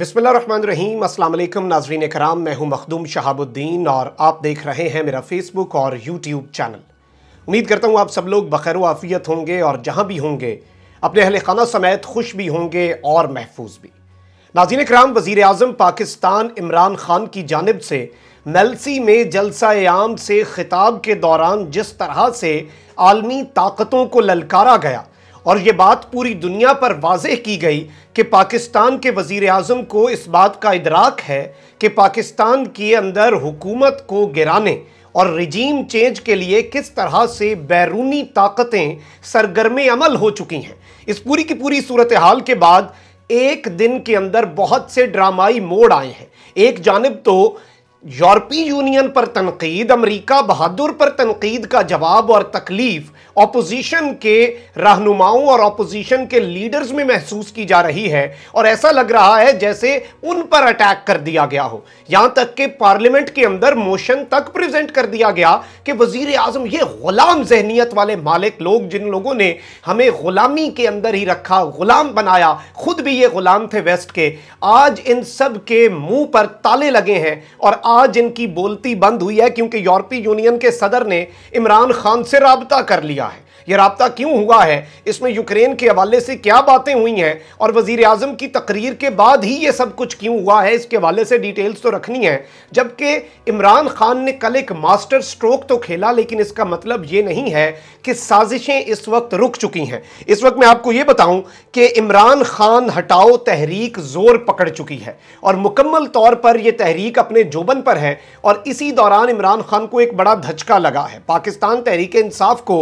बिसमीम अल्लाम नाजरीन कराम मैं हूं मखदूम शहाबुद्दीन और आप देख रहे हैं मेरा फ़ेसबुक और यूट्यूब चैनल उम्मीद करता हूं आप सब लोग बखैर आफ़ियत होंगे और जहां भी होंगे अपने अहल खाना समेत खुश भी होंगे और महफूज भी नाजीन कराम वज़ी अजम पाकिस्तान इमरान खान की जानब से मेलसी में जलसा आम से खिताब के दौरान जिस तरह से आलमी ताकतों को ललकारा गया और ये बात पूरी दुनिया पर वाजह की गई कि पाकिस्तान के वजीर अजम को इस बात का इदराक है कि पाकिस्तान के अंदर हुकूमत को गिराने और रिजीम चेंज के लिए किस तरह से बैरूनी ताकतें सरगर्म अमल हो चुकी हैं इस पूरी की पूरी सूरत हाल के बाद एक दिन के अंदर बहुत से ड्रामाई मोड़ आए हैं एक जानब तो यूरोपी यूनियन पर तनकीद अमरीका बहादुर पर तनकीद का जवाब और तकलीफ अपोजिशन के रहनुमाओं और अपोजिशन के लीडर्स में महसूस की जा रही है और ऐसा लग रहा है जैसे उन पर अटैक कर दिया गया हो यहां तक कि पार्लियामेंट के अंदर मोशन तक प्रेजेंट कर दिया गया कि वजीर आजम ये गुलाम जहनीत वाले मालिक लोग जिन लोगों ने हमें गुलामी के अंदर ही रखा गुलाम बनाया खुद भी ये गुलाम थे वेस्ट के आज इन सब के मुंह पर ताले लगे हैं और आज इनकी बोलती बंद हुई है क्योंकि यूरोपीय यूनियन के सदर ने इमरान खान से रबता कर लिया है यह रबता क्यों हुआ है इसमें यूक्रेन के हवाले से क्या बातें हुई हैं और वजीर अजम की तकरीर के बाद ही यह सब कुछ क्यों हुआ है इसके हवाले से डिटेल्स तो रखनी है जबकि इमरान खान ने कल एक मास्टर स्ट्रोक तो खेला लेकिन इसका मतलब ये नहीं है कि साजिशें इस वक्त रुक चुकी हैं इस वक्त मैं आपको यह बताऊं कि इमरान खान हटाओ तहरीक जोर पकड़ चुकी है और मुकम्मल तौर पर यह तहरीक अपने जोबन पर है और इसी दौरान इमरान खान को एक बड़ा धचका लगा है पाकिस्तान तहरीक इंसाफ को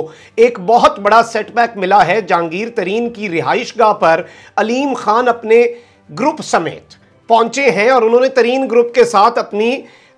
एक बहुत बड़ा सेटबैक मिला है जहांगीर तरीन की रिहाइश गाह पर अलीम खान अपने ग्रुप समेत पहुंचे हैं और उन्होंने तरीन ग्रुप के साथ अपनी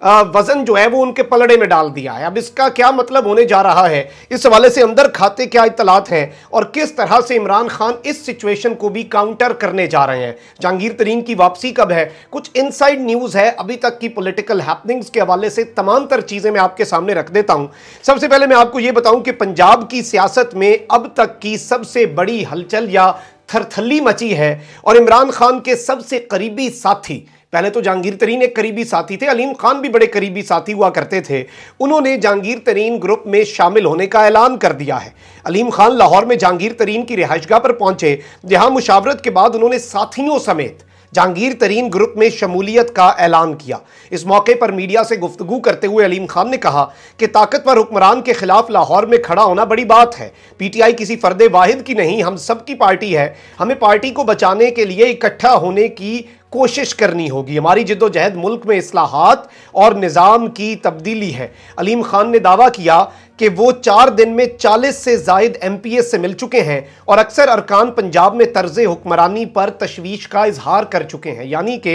वज़न जो है वो उनके पलड़े में डाल दिया है अब इसका क्या मतलब होने जा रहा है इस हवाले से अंदर खाते क्या इतलात हैं और किस तरह से इमरान खान इस सिचुएशन को भी काउंटर करने जा रहे हैं जहांगीर तरीन की वापसी कब है कुछ इनसाइड न्यूज़ है अभी तक की पोलिटिकल हैपनिंग्स के हवाले से तमाम तर चीज़ें मैं आपके सामने रख देता हूँ सबसे पहले मैं आपको ये बताऊँ कि पंजाब की सियासत में अब तक की सबसे बड़ी हलचल या थरथली मची है और इमरान खान के सबसे करीबी साथी पहले तो जहांगीर तरीन एक करीबी साथी थे अलीम खान भी बड़े करीबी साथी हुआ करते थे उन्होंने जहांगीर तरीन ग्रुप में शामिल होने का ऐलान कर दिया है अलीम खान लाहौर में जहांगीर तरीन की रिहाइशगाह पर पहुंचे जहां मुशावरत के बाद उन्होंने साथियों समेत जहांगीर तरीन ग्रुप में शमूलियत का ऐलान किया इस मौके पर मीडिया से गुफ्तगु करते हुए अलीम खान ने कहा कि ताकतवर हुक्मरान के खिलाफ लाहौर में खड़ा होना बड़ी बात है पीटीआई किसी फर्द वाहिद की नहीं हम सब की पार्टी है हमें पार्टी को बचाने के लिए इकट्ठा होने की कोशिश करनी होगी हमारी जिदोजहद मुल्क में असलाहत और निज़ाम की तब्दीली है अलीम खान ने दावा किया कि वो चार दिन में 40 से जायद एम पी एस से मिल चुके हैं और अक्सर अरकान पंजाब में तर्ज हुक्मरानी पर तशवीश का इजहार कर चुके हैं यानी कि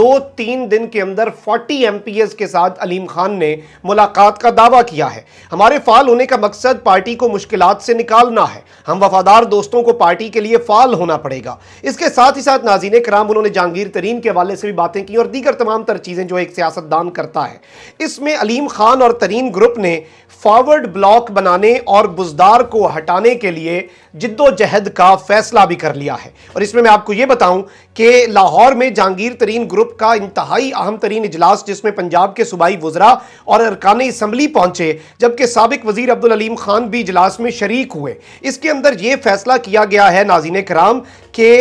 दो तीन दिन के अंदर 40 एम पी एस के साथ अलीम खान ने मुलाकात का दावा किया है हमारे फाल होने का मकसद पार्टी को मुश्किल से निकालना है हम वफादार दोस्तों को पार्टी के लिए फाल होना पड़ेगा इसके साथ ही साथ नाजीन कराम उन्होंने जहांगीर तरीन के हवाले से भी बातें की और दीगर तमाम तर चीज़ें जो एक सियासतदान करता है इसमें अलीम खान और तरीन ग्रुप ने फॉरवर्ड बफर्ड ब्लॉक बनाने और बुजदार को हटाने के लिए जिद्दोजहद का फैसला भी कर लिया है और इसमें मैं आपको ये बताऊं कि लाहौर में जहांगीर तरीन ग्रुप का इंतहाई अहम तरीन इजलास जिसमें पंजाब के सूबाई वजरा और अरकान इसम्बली पहुंचे जबकि सबक वजीर अब्दुल अलीम खान भी इजलास में शरीक हुए इसके अंदर यह फैसला किया गया है नाजीन कराम के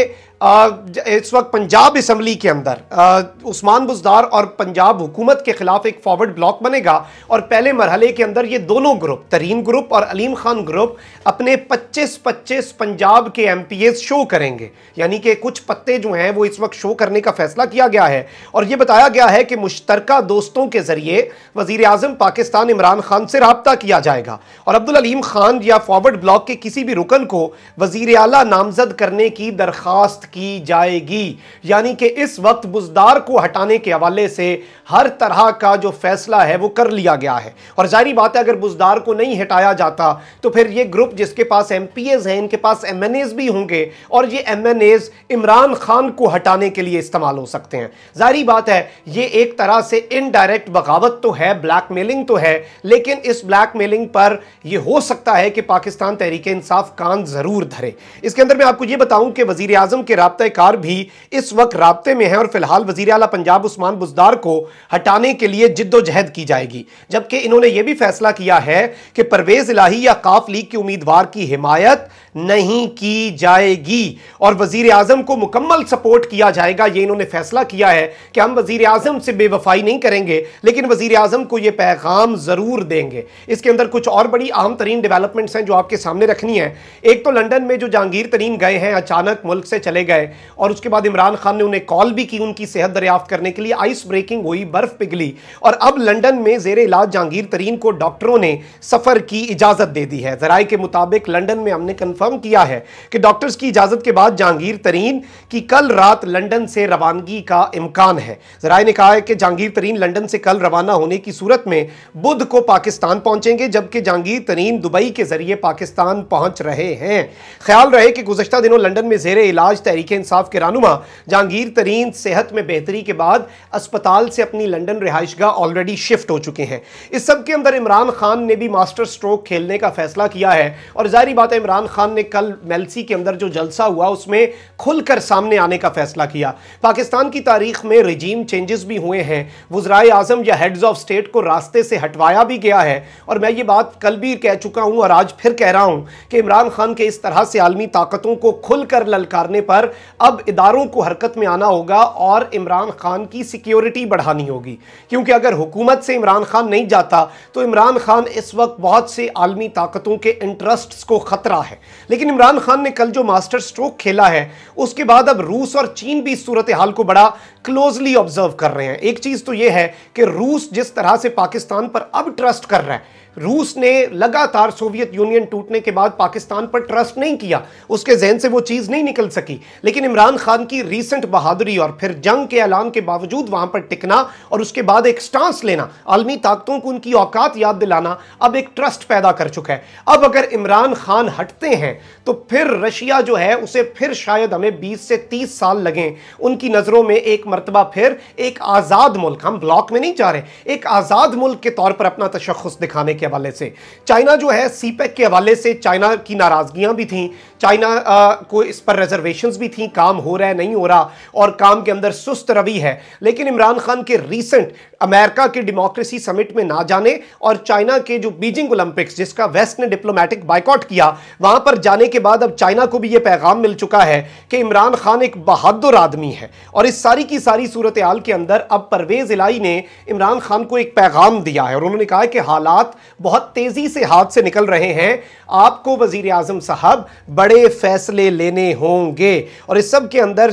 इस वक्त पंजाब इसम्बली के अंदर उस्मान बुजदार और पंजाब हुकूमत के खिलाफ एक फॉरवर्ड ब्लॉक बनेगा और पहले मरहले के अंदर ये दोनों ग्रुप तरीन ग्रुप और अलीम खान ग्रुप अपने 25-25 पंजाब के एम शो करेंगे यानी कि कुछ पत्ते जो हैं वो इस वक्त शो करने का फैसला किया गया है और ये बताया गया है कि मुश्तरका दोस्तों के जरिए वजीर अजम पाकिस्तान इमरान खान से रबता किया जाएगा और अब्दुल अलीम खान या फॉरवर्ड ब्लॉक के किसी भी रुकन को वजीर अला नामजद करने की दरख्वास्त की जाएगी यानी कि इस वक्त बुजदार को हटाने के हवाले से हर तरह का जो फैसला है वो कर लिया गया है और जारी बात है अगर बुजदार को नहीं हटाया जाता तो फिर ये ग्रुप जिसके पास एम पी एज हैं इनके पास एम एन एज भी होंगे और ये M N As Imran Khan को हटाने के लिए इस्तेमाल हो सकते हैं जारी बात है ये एक तरह से इनडायरेक्ट बगावत तो है ब्लैकमेलिंग तो है लेकिन इस ब्लैकमेलिंग पर यह हो सकता है कि पाकिस्तान तहरीक इंसाफ कान जरूर धरे इसके अंदर मैं आपको यह बताऊं कि वजीर आजम के रबता कार भी इस वक्त रबते में है और फिलहाल वजीर अला पंजाब उस्मान बुजदार को हटाने के लिए जिद्दोजहद की जाएगी जबकि इन्होंने यह भी फैसला किया है कि परवेज इलाही या काफ लीग के उम्मीदवार की हिमायत नहीं की जाएगी और वजीर आजम को मुकम्मल सपोर्ट किया जाएगा ये इन्होंने फैसला किया है कि हम वजीर आजम से बेवफाई नहीं करेंगे लेकिन वजीर आजम को यह पैगाम जरूर देंगे इसके अंदर कुछ और बड़ी अहम तरीन डेवलपमेंट्स हैं जो आपके सामने रखनी है एक तो लंदन में जो जहांगीर तरीन गए हैं अचानक मुल्क से चले गए और उसके बाद इमरान खान ने उन्हें कॉल भी की उनकी सेहत दरियाफ्त करने के लिए आइस ब्रेकिंग हुई बर्फ पिघली और अब लंदन में जेर इलाज जहांगीर तरीन को डॉक्टरों ने सफर की इजाजत दे दी है जराये के मुताबिक लंडन में हमने कन्फर्म किया है कि डॉक्टर्स की इजाजत के बाद जहांगीर तरीन की कल रात लंडन से रवानगी का इम्कान है जराये ने कहा है कि जहांगीर तरीन लंडन से कल रवाना होने की सूरत में बुध को पाकिस्तान पहुंचेंगे जबकि जहांगीर तरीन दुबई के जरिए पाकिस्तान पहुंच रहे हैं ख्याल रहे कि गुजशत दिनों लंडन में जेर इलाज तहरीर तहरीक इंसाफ के रानुमा जहांगीर तरीन सेहत में बेहतरी के बाद अस्पताल से अपनी लंदन रिहाइशगा ऑलरेडी शिफ्ट हो चुके हैं इस सब के अंदर इमरान खान ने भी मास्टर स्ट्रोक खेलने का फैसला किया है और जाहिर बात है इमरान खान ने कल मेलसी के अंदर जो जलसा हुआ उसमें खुलकर सामने आने का फैसला किया पाकिस्तान की तारीख में रिजीम चेंजेस भी हुए हैं वज्राय आजम या हेड्स ऑफ स्टेट को रास्ते से हटवाया भी गया है और मैं ये बात कल भी कह चुका हूं और आज फिर कह रहा हूं कि इमरान खान के इस तरह से आलमी ताकतों को खुलकर ललकारने पर पर अब इदारों को हरकत में आना होगा और इमरान खान की सिक्योरिटी बढ़ानी होगी क्योंकि अगर हुकूमत से इमरान खान नहीं जाता तो इमरान खान इस वक्त बहुत से आलमी ताकतों के इंटरेस्ट को ख़तरा है लेकिन इमरान खान ने कल जो मास्टर स्ट्रोक खेला है उसके बाद अब रूस और चीन भी इस सूरत हाल को बड़ा क्लोजली ऑब्जर्व कर रहे हैं एक चीज़ तो यह है कि रूस जिस तरह से पाकिस्तान पर अब ट्रस्ट कर रहा है रूस ने लगातार सोवियत यूनियन टूटने के बाद पाकिस्तान पर ट्रस्ट नहीं किया उसके जहन से वो चीज़ नहीं निकल सकी लेकिन इमरान खान की रीसेंट बहादुरी और फिर जंग के ऐलान के बावजूद वहां पर टिकना और उसके बाद एक स्टांस लेना आलमी ताकतों को उनकी औकात याद दिलाना अब एक ट्रस्ट पैदा कर चुका है अब अगर इमरान खान हटते हैं तो फिर रशिया जो है उसे फिर शायद हमें बीस से तीस साल लगें उनकी नज़रों में एक मरतबा फिर एक आज़ाद मुल्क हम ब्लॉक में नहीं जा रहे एक आज़ाद मुल्क के तौर पर अपना तशखस दिखाने के हवाले से चाइना जो है सीपैक e के हवाले से चाइना की नाराजगियां भी थी चाइना आ, को इस पर रिजर्वेशंस भी थी काम हो रहा है नहीं हो रहा और काम के अंदर सुस्त रवि है लेकिन इमरान खान के रीसेंट अमेरिका के डेमोक्रेसी समिट में ना जाने और चाइना के जो बीजिंग ओलंपिक्स जिसका वेस्ट ने डिप्लोमेटिक बाइकआउट किया वहां पर जाने के बाद अब चाइना को भी यह पैगाम मिल चुका है कि इमरान खान एक बहादुर आदमी है और इस सारी की सारी सूरत हाल के अंदर अब परवेज इलाई ने इमरान खान को एक पैगाम दिया है और उन्होंने कहा कि हालात बहुत तेजी से हाथ से निकल रहे हैं आपको वजीर आजम साहब बड़े फैसले लेने होंगे और इस सब के अंदर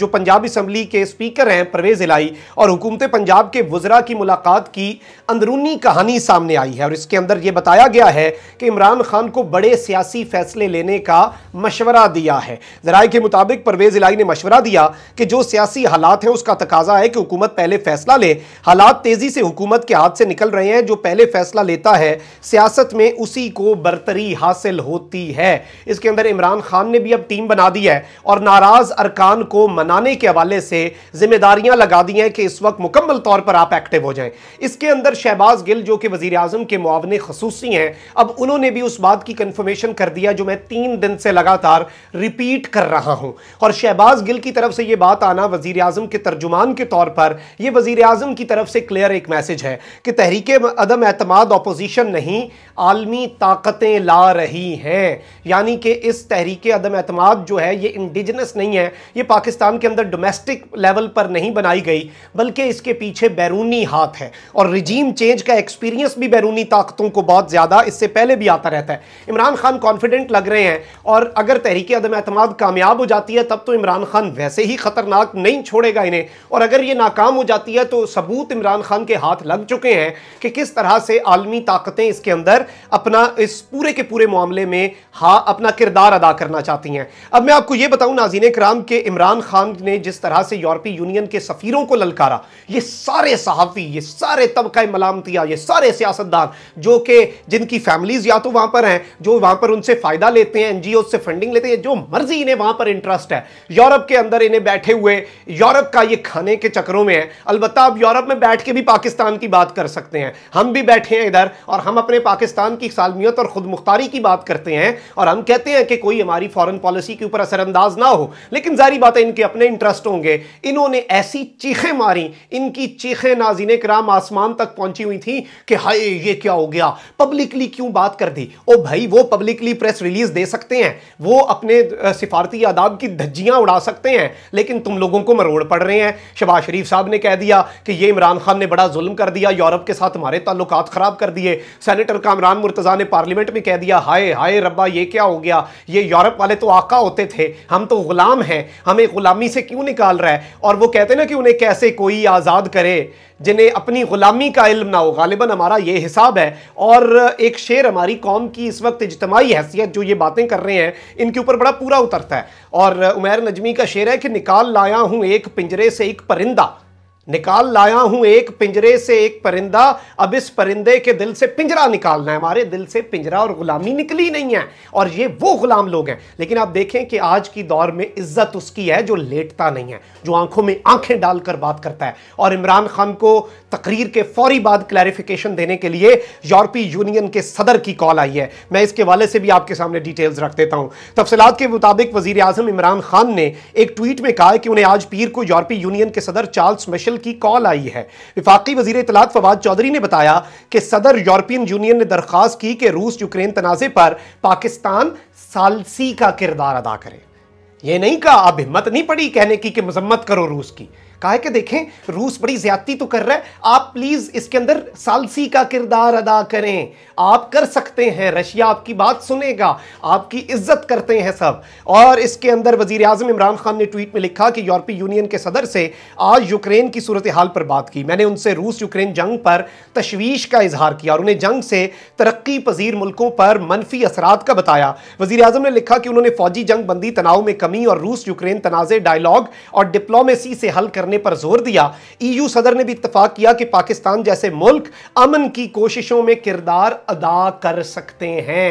जो पंजाब असम्बली के स्पीकर हैं परवेज इलाई और हुकूमत पंजाब के वजरा की मुलाकात की अंदरूनी कहानी सामने आई है और इसके अंदर यह बताया गया है कि इमरान खान को बड़े सियासी फैसले लेने का मशवरा दिया है जरा के मुताबिक परवेज इलाई ने मशवरा दिया कि जो सियासी हालात हैं उसका तकाजा है कि हुकूमत पहले फैसला ले हालात तेजी से हुकूमत के हाथ से निकल रहे हैं जो पहले फैसला लेता है सियासत में उसी को बरतरी हासिल होती है इसके अंदर इमरान खान ने भी अब टीम बना दी है और नाराज अरकान को मनाने के हवाले से जिम्मेदारियां लगा दी हैं कि इस वक्त मुकम्मल तौर पर आप एक्टिव हो जाएं इसके अंदर शहबाज गिल जो कि वजीर अजम के मुआवने खसूसी हैं अब उन्होंने भी उस बात की कंफर्मेशन कर दिया जो मैं तीन दिन से लगातार रिपीट कर रहा हूं और शहबाज गिल की तरफ से यह बात आना वजीर आजम के तर्जुमान के तौर पर यह वजीर आजम की तरफ से क्लियर एक मैसेज है कि तहरीक अदम एतमाद अपोजिशन नहीं आलमी ताकतें ला रही हैं यानी कि इस तहरीक अदम अतमाद जो है ये इंडिजनस नहीं है ये पाकिस्तान के अंदर डोमेस्टिक लेवल पर नहीं बनाई गई बल्कि इसके पीछे बैरूनी हाथ है और रिजीम चेंज का एक्सपीरियंस भी बैरूनी ताकतों को बहुत ज़्यादा इससे पहले भी आता रहता है इमरान खान कॉन्फिडेंट लग रहे हैं और अगर तहरीक अदम अतमाद कामयाब हो जाती है तब तो इमरान खान वैसे ही ख़तरनाक नहीं छोड़ेगा इन्हें और अगर ये नाकाम हो जाती है तो सबूत इमरान खान के हाथ लग चुके हैं कि किस तरह से आलमी आलमी ताकतें इसके अंदर अपना इस पूरे के पूरे मामले में हाँ अपना किरदार अदा करना चाहती हैं अब मैं आपको यह बताऊं नाजीन कराम के इमरान खान ने जिस तरह से यूरोपीय यूनियन के सफीरों को ललकारा ये सारे सहाफ़ी ये सारे तबका मलामतिया ये सारे सियासतदान जो कि जिनकी फैमिलीज या तो वहां पर हैं जो वहां पर उनसे फ़ायदा लेते हैं एनजीओ से फंडिंग लेते हैं जो मर्जी इन्हें वहां पर इंटरेस्ट है यूरोप के अंदर इन्हें बैठे हुए यूरोप का ये खाने के चक्रों में है अलबत्त आप यूरोप में बैठ के भी पाकिस्तान की बात कर सकते हैं हम भी बैठे हैं इधर अंदर और हम अपने पाकिस्तान की सालमियत और खुद मुख्तारी की बात करते हैं और हम कहते हैं कि कोई हमारी फॉरन पॉलिसी के ऊपर असरअंदाज ना हो लेकिन जारी बात है इनके अपने इंटरेस्ट होंगे इन्होंने ऐसी चीखें मारी इनकी चीखें नाजीन कराम आसमान तक पहुंची हुई थी कि हाय ये क्या हो गया पब्लिकली क्यों बात कर दी ओ भाई वो पब्लिकली प्रेस रिलीज दे सकते हैं वो अपने सिफारती आदाब की धज्जियां उड़ा सकते हैं लेकिन तुम लोगों को मरोड़ पड़ रहे हैं शबाज शरीफ साहब ने कह दिया कि ये इमरान खान ने बड़ा जुल्म कर दिया यूरोप के साथ हमारे ताल्लुक ख़राब कर दिए सेनेटर कामरान मुर्तजा ने पार्लियामेंट में कह दिया हाय हाय रब्बा ये क्या हो गया ये यूरोप वाले तो आका होते थे हम तो गुलाम हैं हमें गुलामी से क्यों निकाल रहा है और वो कहते ना कि उन्हें कैसे कोई आज़ाद करे जिन्हें अपनी ग़ुलामी का इल्म ना हो गालिबा हमारा ये हिसाब है और एक शेर हमारी कौम की इस वक्त इजतमाही हैसियत जो ये बातें कर रहे हैं इनके ऊपर बड़ा पूरा उतरता है और उमैर नजमी का शेर है कि निकाल लाया हूँ एक पिंजरे से एक परिंदा निकाल लाया हूं एक पिंजरे से एक परिंदा अब इस परिंदे के दिल से पिंजरा निकालना है हमारे दिल से पिंजरा और गुलामी निकली नहीं है और ये वो गुलाम लोग हैं लेकिन आप देखें कि आज की दौर में इज्जत उसकी है जो लेटता नहीं है जो आंखों में आंखें डालकर बात करता है और इमरान खान को तकरीर के फौरी बाद क्लैरिफिकेशन देने के लिए यूरोपीय यूनियन के सदर की कॉल आई है मैं इसके वाले से भी आपके सामने डिटेल्स रख देता हूं तफसलात के मुताबिक वजीर आजम इमरान खान ने एक ट्वीट में कहा कि उन्हें आज पीर को यूरोपीय यूनियन के सदर चार्ल्स मिशल की कॉल आई है विफाकी वजीर इतलात फवाद चौधरी ने बताया कि सदर यूरोपियन यूनियन ने दरख्वास्त की कि रूस यूक्रेन तनाज़े पर पाकिस्तान सालसी का किरदार अदा करे ये नहीं कहा अब हिम्मत नहीं पड़ी कहने की कि मजम्मत करो रूस की कहा कि देखें रूस बड़ी ज्यादती तो कर रहा है आप प्लीज इसके अंदर सालसी का किरदार अदा करें आप कर सकते हैं रशिया आपकी बात सुनेगा आपकी इज्जत करते हैं सब और इसके अंदर वजीर अजम इमरान खान ने ट्वीट में लिखा कि यूरोपीय यूनियन के सदर से आज यूक्रेन की सूरत हाल पर बात की मैंने उनसे रूस यूक्रेन जंग पर तशवीश का इजहार किया और उन्हें जंग से तरक्की पजीर मुल्कों पर मनफी असरात का बताया वजीर ने लिखा कि उन्होंने फौजी जंग बंदी तनाव में कम कमी और रूस यूक्रेन तनाज़े डायलॉग और डिप्लोमेसी से हल करने पर जोर दिया ईयू सदर ने भी इतफाक किया कि पाकिस्तान जैसे मुल्क अमन की कोशिशों में किरदार अदा कर सकते हैं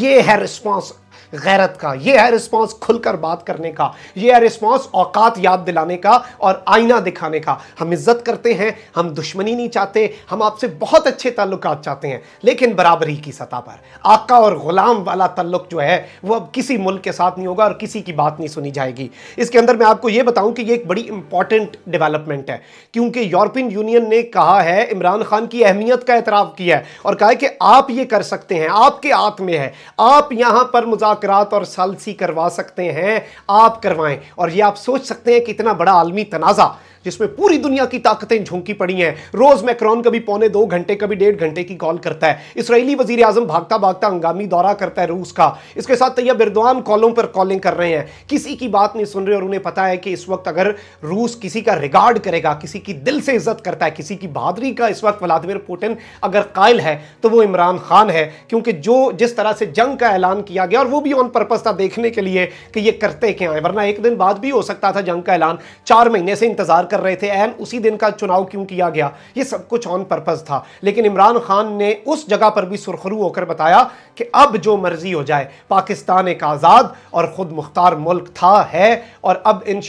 यह है रिस्पॉन्स गैरत का ये है रिस्पॉन्स खुलकर बात करने का ये है रिस्पॉन्स औकात याद दिलाने का और आईना दिखाने का हम इज्जत करते हैं हम दुश्मनी नहीं चाहते हम आपसे बहुत अच्छे ताल्लुक चाहते हैं लेकिन बराबरी की सतह पर आका और गुलाम वाला तल्लुक जो है वो अब किसी मुल्क के साथ नहीं होगा और किसी की बात नहीं सुनी जाएगी इसके अंदर मैं आपको यह बताऊं कि यह एक बड़ी इंपॉर्टेंट डेवलपमेंट है क्योंकि यूरोपियन यूनियन ने कहा है इमरान खान की अहमियत का एतराफ़ किया है और कहा है कि आप ये कर सकते हैं आपके हाथ में है आप यहां पर मुजाक मुजात और सालसी करवा सकते हैं आप करवाएं और ये आप सोच सकते हैं कि इतना बड़ा आलमी तनाज़ा जिसमें पूरी दुनिया की ताकतें झोंकी पड़ी हैं रोज मैक्रॉन कभी पौने दो घंटे कभी डेढ़ घंटे की कॉल करता है इसराइली वजीर आजम भागता भागता हंगामी दौरा करता है रूस का इसके साथ तैयब इरदान कॉलों पर कॉलिंग कर रहे हैं किसी की बात नहीं सुन रहे और उन्हें पता है कि इस वक्त अगर रूस किसी का रिगार्ड करेगा किसी की दिल से इज्जत करता है किसी की बहादरी का इस वक्त व्लादिमिर पुतिन अगर कायल है तो वो इमरान खान है क्योंकि जो जिस तरह से जंग का ऐलान किया गया और वो भी ऑन पर्पज था देखने के लिए कि ये करते क्या है वरना एक दिन बाद भी हो सकता था जंग का ऐलान चार महीने से इंतजार कर कर रहे थे एहन उसी दिन का चुनाव क्यों किया गया ये सब कुछ ऑन पर्पज़ था लेकिन इमरान खान ने उस जगह पर भी सुरखरू होकर बताया कि अब जो मर्जी हो जाए पाकिस्तान एक आज़ाद और ख़ुद मुख्तार मुल्क था है और अब इन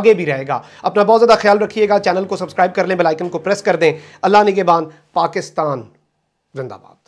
आगे भी रहेगा अपना बहुत ज़्यादा ख्याल रखिएगा चैनल को सब्सक्राइब कर लें बेलाइकन को प्रेस कर दें अल्लाह निगेबान पाकिस्तान जिंदाबाद